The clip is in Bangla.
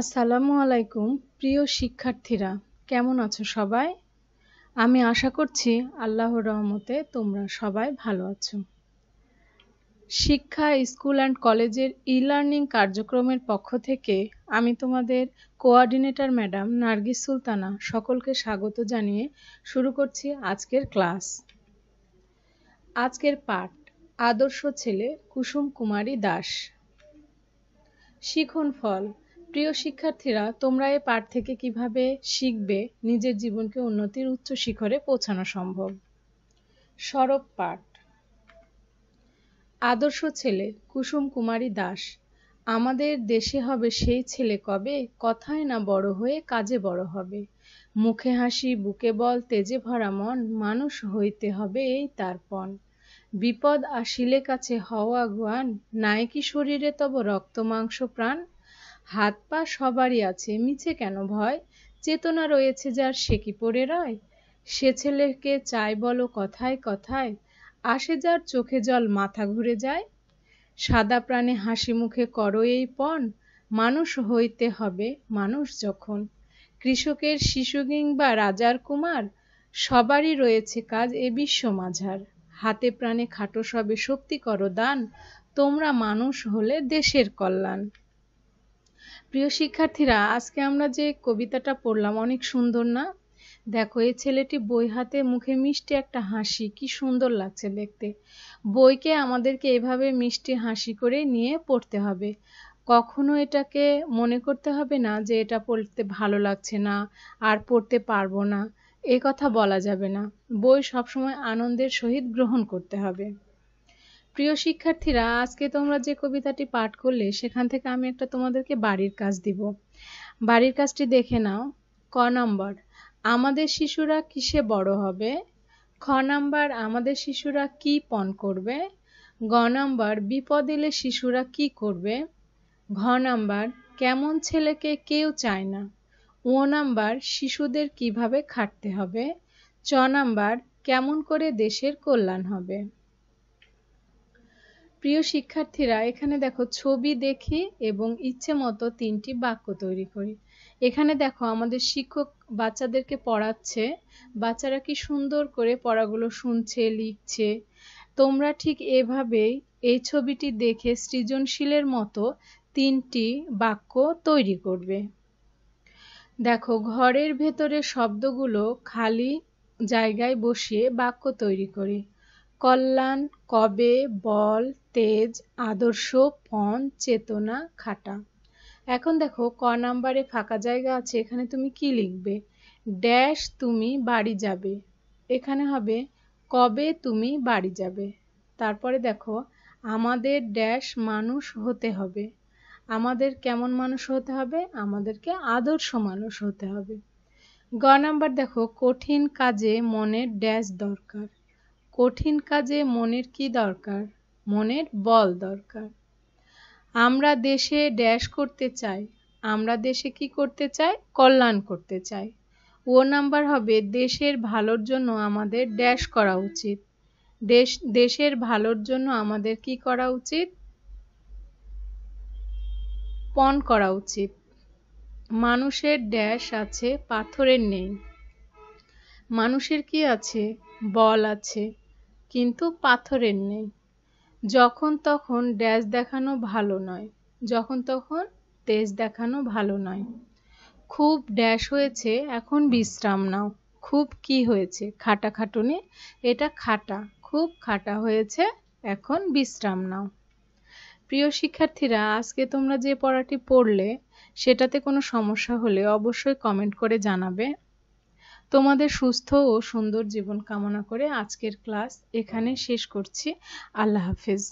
আসসালামু আলাইকুম প্রিয় শিক্ষার্থীরা কেমন আছো সবাই আমি আশা করছি আল্লাহর রহমতে তোমরা সবাই ভালো আছো শিক্ষা স্কুল অ্যান্ড কলেজের ই লার্নিং কার্যক্রমের পক্ষ থেকে আমি তোমাদের কোঅর্ডিনেটর ম্যাডাম নার্গিস সুলতানা সকলকে স্বাগত জানিয়ে শুরু করছি আজকের ক্লাস আজকের পাঠ আদর্শ ছেলে কুসুম কুমারী দাস শিখন ফল প্রিয় শিক্ষার্থীরা তোমরা এ পাঠ থেকে কিভাবে শিখবে নিজের জীবনকে উন্নতির উচ্চ শিখরে পৌঁছানো সম্ভব সরব পাঠ আদর্শ ছেলে কুসুম কুমারী দাস আমাদের দেশে হবে সেই ছেলে কবে কথায় না বড় হয়ে কাজে বড় হবে মুখে হাসি বুকে বল তেজে ভরা মন মানুষ হইতে হবে এই তার পণ বিপদ আসিলে কাছে হওয়া গুয়ান নাই কি শরীরে তব রক্ত মাংস প্রাণ হাত পা সবারই আছে মিছে কেন ভয় চেতনা রয়েছে যার সে কি পড়ে রয় সে ছেলেকে চাই বলো কথায় কথায় আসে যার চোখে জল মাথা ঘুরে যায় সাদা প্রাণে হাসি মুখে করো এই পণ মানুষ হইতে হবে মানুষ যখন কৃষকের শিশু কিংবা রাজার কুমার সবারই রয়েছে কাজ এ বিশ্ব মাঝার হাতে প্রাণে খাটো সবে শক্তি করো দান তোমরা মানুষ হলে দেশের কল্যাণ প্রিয় শিক্ষার্থীরা আজকে আমরা যে কবিতাটা পড়লাম অনেক সুন্দর না দেখো এই ছেলেটি বই হাতে মুখে মিষ্টি একটা হাসি কি সুন্দর লাগছে দেখতে বইকে আমাদেরকে এভাবে মিষ্টি হাসি করে নিয়ে পড়তে হবে কখনো এটাকে মনে করতে হবে না যে এটা পড়তে ভালো লাগছে না আর পড়তে পারবো না এ কথা বলা যাবে না বই সবসময় আনন্দের সহিত গ্রহণ করতে হবে প্রিয় শিক্ষার্থীরা আজকে তোমরা যে কবিতাটি পাঠ করলে সেখান থেকে আমি একটা তোমাদেরকে বাড়ির কাজ দিব বাড়ির কাজটি দেখে নাও ক নম্বর আমাদের শিশুরা কিসে বড় হবে খ নাম্বার আমাদের শিশুরা কি পণ করবে গ নাম্বার বিপদ এলে শিশুরা কি করবে ঘ নাম্বার কেমন ছেলেকে কেউ চায় না ও নাম্বার শিশুদের কিভাবে খাটতে হবে চ নাম্বার কেমন করে দেশের কল্যাণ হবে প্রিয় শিক্ষার্থীরা এখানে দেখো ছবি দেখি এবং ইচ্ছে মতো তিনটি বাক্য তৈরি করি এখানে দেখো আমাদের শিক্ষক বাচ্চাদেরকে পড়াচ্ছে বাচ্চারা কি সুন্দর করে পড়াগুলো শুনছে লিখছে তোমরা ঠিক এভাবেই এই ছবিটি দেখে সৃজনশীলের মতো তিনটি বাক্য তৈরি করবে দেখো ঘরের ভেতরে শব্দগুলো খালি জায়গায় বসিয়ে বাক্য তৈরি করি কল্যাণ কবে বল তেজ আদর্শ পণ চেতনা খাটা এখন দেখো ক নাম্বারে ফাঁকা জায়গা আছে এখানে তুমি কি লিখবে ড্যাশ তুমি বাড়ি যাবে এখানে হবে কবে তুমি বাড়ি যাবে তারপরে দেখো আমাদের ড্যাশ মানুষ হতে হবে আমাদের কেমন মানুষ হতে হবে আমাদেরকে আদর্শ মানুষ হতে হবে গ নাম্বার দেখো কঠিন কাজে মনের ড্যাশ দরকার কঠিন কাজে মনের কি দরকার মনের বল দরকার আমরা দেশে ড্যাশ করতে চাই আমরা দেশে কি করতে চাই কল্যাণ করতে চাই ও নাম্বার হবে দেশের ভালোর জন্য আমাদের ড্যাশ করা উচিত দেশ দেশের ভালোর জন্য আমাদের কি করা উচিত পণ করা উচিত মানুষের ড্যাশ আছে পাথরের নেই মানুষের কি আছে বল আছে কিন্তু পাথরের নেই যখন তখন ড্যাশ দেখানো ভালো নয় যখন তখন তেজ দেখানো ভালো নয় খুব ড্যাশ হয়েছে এখন বিশ্রাম নাও খুব কি হয়েছে খাটা খাটুনি এটা খাটা খুব খাটা হয়েছে এখন বিশ্রাম নাও প্রিয় শিক্ষার্থীরা আজকে তোমরা যে পড়াটি পড়লে সেটাতে কোনো সমস্যা হলে অবশ্যই কমেন্ট করে জানাবে তোমাদের সুস্থ ও সুন্দর জীবন কামনা করে আজকের ক্লাস এখানে শেষ করছি আল্লাহ হাফেজ